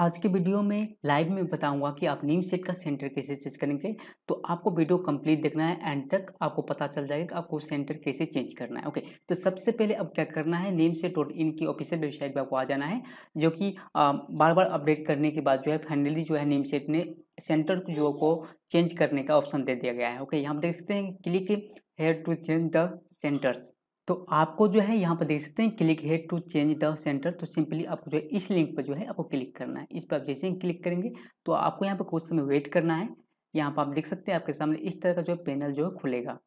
आज के वीडियो में लाइव में बताऊंगा कि आप नीम सेट का सेंटर कैसे चेंज करेंगे तो आपको वीडियो कंप्लीट देखना है एंड तक आपको पता चल जाएगा कि आपको सेंटर कैसे चेंज करना है ओके तो सबसे पहले अब क्या करना है नीम सेट डॉट इन की ऑफिशियल वेबसाइट पर आपको आ जाना है जो कि बार बार अपडेट करने के बाद जो है फाइनली जो है नीम सेट ने सेंटर जो को चेंज करने का ऑप्शन दे दिया गया है ओके यहाँ देख सकते हैं click here to change the centres तो आपको जो है यहाँ पर देख सकते हैं click here to change the centre तो सिंपली आपको जो है इस लिंक पर जो है आपको क्लिक करना है इस पर आप जैसे ही क्लिक करेंगे तो आपको यहाँ पर कुछ समय वेट करना है यहाँ पर आप देख सकते हैं आपके सामने इस तरह का जो है पैनल जो है खुलेगा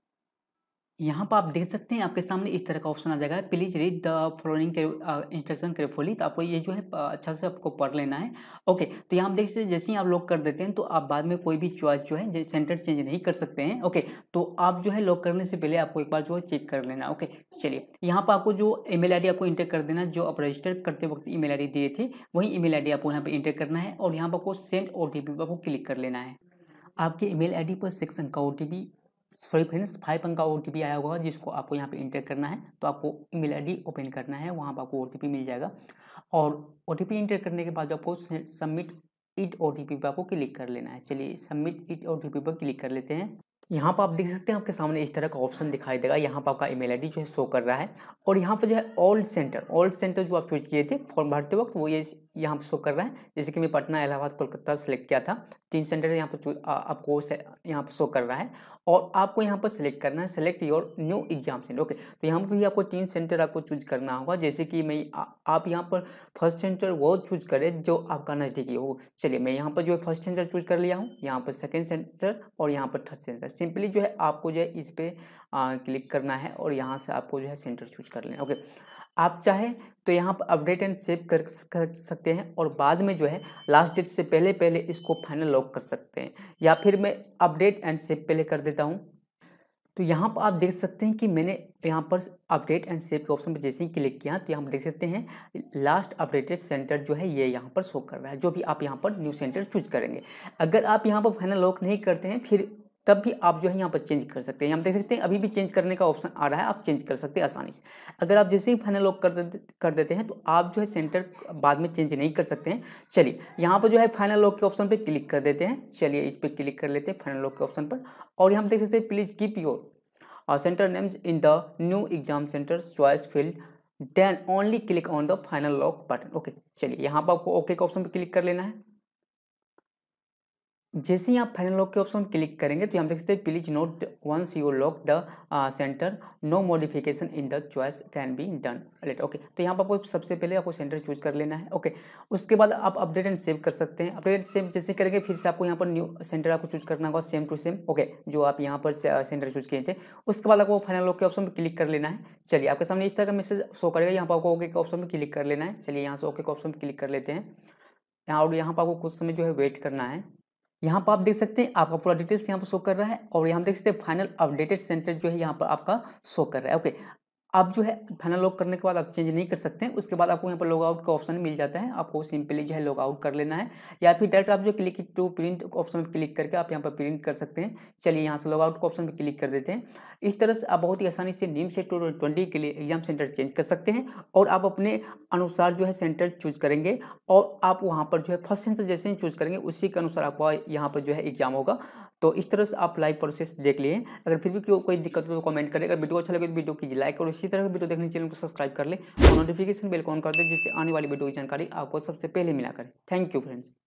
यहाँ पर आप देख सकते हैं आपके सामने इस तरह का ऑप्शन आ जाएगा please read the following instruction carefully तो आपको ये जो है अच्छा से आपको पढ़ लेना है ओके तो यहाँ आप देख सकते जैसे ही आप लॉक कर देते हैं तो आप बाद में कोई भी चॉइस जो है सेंटर चेंज नहीं कर सकते हैं ओके तो आप जो है लॉक करने से पहले आपको एक बार जो है चेक कर लेना ओके चलिए यहाँ पर आपको जो ई मेल आपको इंटर कर देना जो आप रजिस्टर करते वक्त ई मेल दिए थे वही ई मेल आपको यहाँ पर इंटर करना है और यहाँ पर आपको सेंड ओ टी आपको क्लिक कर लेना है आपके ई मेल पर सेक्शन का O T sorry friends five अंक का ओ आया होगा जिसको आपको यहाँ पे इंटर करना है तो आपको ईमेल आईडी ओपन करना है वहाँ पर आपको ओ मिल जाएगा और ओ इंटर करने के बाद आपको सबमिट इट ओ टी पर आपको क्लिक कर लेना है चलिए सबमिट इट ओ पर क्लिक कर लेते हैं यहाँ पर आप देख सकते हैं आपके सामने इस तरह का ऑप्शन दिखाई देगा यहाँ पर आपका ईमेल आईडी जो है शो कर रहा है और यहाँ पर जो है ओल्ड सेंटर ओल्ड सेंटर जो आप चूज किए थे फॉर्म भरते वक्त वो ये यहाँ पर शो कर रहा है जैसे कि मैं पटना इलाहाबाद कोलकाता सेलेक्ट किया था तीन सेंटर यहाँ पर आपको यहाँ पर शो कर रहा है और आपको यहाँ पर सेलेक्ट करना है select your new exam centre okay तो यहाँ पर भी आपको तीन सेंटर आपको चूज करना होगा जैसे कि मैं आप यहाँ पर फर्स्ट सेंटर वो चूज करें जो आपका नज़दीकी हो चलिए मैं यहाँ पर जो है फर्स्ट सेंटर चूज कर लिया हूँ यहाँ पर सेकेंड सेंटर और यहाँ पर थर्ड सेंटर सिंपली जो है आपको जो है इस पर क्लिक करना है और यहाँ से आपको जो है सेंटर चूज कर लेना ओके आप चाहे तो यहाँ पर अपडेट एंड सेव कर सकते हैं और बाद में जो है लास्ट डेट से पहले पहले इसको फाइनल लॉक कर सकते हैं या फिर मैं अपडेट एंड सेव पहले कर देता हूँ तो यहाँ पर आप देख सकते हैं कि मैंने यहाँ पर अपडेट एंड सेव के ऑप्शन पर जैसे ही क्लिक किया तो यहाँ पर देख सकते हैं लास्ट अपडेटेड सेंटर जो है ये यह यहाँ पर शो कर रहा है जो भी आप यहाँ पर न्यू सेंटर चूज करेंगे अगर आप यहाँ पर फाइनल लॉक नहीं करते हैं फिर तब भी आप जो है यहाँ पर चेंज कर सकते हैं हम देख सकते हैं अभी भी चेंज करने का ऑप्शन आ रहा है आप चेंज कर सकते हैं आसानी से अगर आप जैसे ही फाइनल लॉक कर देते कर देते हैं तो आप जो है सेंटर बाद में चेंज नहीं कर सकते हैं चलिए यहाँ पर जो है फाइनल लॉक के ऑप्शन पर क्लिक कर देते हैं चलिए इस पर क्लिक कर लेते हैं फाइनल लॉक के ऑप्शन पर और यहाँ देख सकते हैं प्लीज़ कीप योर और centre names in the new exam centre choice field then only click on the final lock button okay चलिए यहाँ पर आपको ओके के ऑप्शन पर क्लिक कर लेना है जैसे ही आप फाइनल लॉक के ऑप्शन क्लिक करेंगे तो हम देख सकते हैं please note once you lock the centre no modification in the choice can be done let okay तो यहाँ पर आपको सबसे पहले आपको सेंटर चूज कर लेना है ओके okay. उसके बाद आप अपडेट एंड सेव कर सकते हैं अपडेट सेव जैसे करेंगे फिर से आपको यहाँ पर न्यू सेंटर आपको चूज करना होगा सेम टू सेम ओके जो आप यहाँ पर सेंटर चूज किए थे उसके बाद आपको फाइनल लॉक के ऑप्शन पर क्लिक कर लेना है चलिए आपके सामने इस तरह का मैसेज शो करेगा यहाँ पर आपको ओके के ऑप्शन पर क्लिक कर लेना है चलिए यहाँ से ओके के ऑप्शन पर क्लिक कर लेते हैं यहाँ और यहाँ पर आपको कुछ समय जो है वेट करना है यहाँ पर आप देख सकते हैं आपका पूरा डिटेल्स यहाँ पर शो कर रहा है और यहाँ देख सकते हैं फाइनल अपडेटेड सेंटर जो है यहाँ पर आपका शो कर रहा है ओके आप जो है फाइनल लॉक करने के बाद आप चेंज नहीं कर सकते हैं उसके बाद आपको यहाँ पर लॉग आउट का ऑप्शन मिल जाता है आपको सिंपली जो है लॉग आउट कर लेना है या फिर डायरेक्ट आप जो क्लिक टू प्रिंट ऑप्शन पर क्लिक करके आप यहाँ पर प्रिंट कर सकते हैं चलिए यहाँ से लॉग आउट का ऑप्शन पर क्लिक कर देते हैं इस तरह से आप बहुत ही आसानी से नीम से ट्वेंटी के लिए एग्जाम सेंटर चेंज कर सकते हैं और आप अपने अनुसार जो है सेंटर चूज करेंगे और आप वहाँ पर जो है फर्स्ट सेंसर जैसे ही चूज करेंगे उसी के अनुसार आपका यहाँ पर जो है एग्जाम होगा तो इस तरह से आप लाइव प्रोसेस देख लिए अगर फिर भी कोई दिक्कत हो तो कमेंट करें अगर वीडियो अच्छा लगे तो वीडियो की लाइक और इसी तरह वीडियो देखने चैनल को सब्सक्राइब कर ले और नोटिफिकेशन बेल को ऑन कर दे जिससे आने वाली वीडियो की जानकारी आपको सबसे पहले मिला करें थैंक यू फ्रेंड्स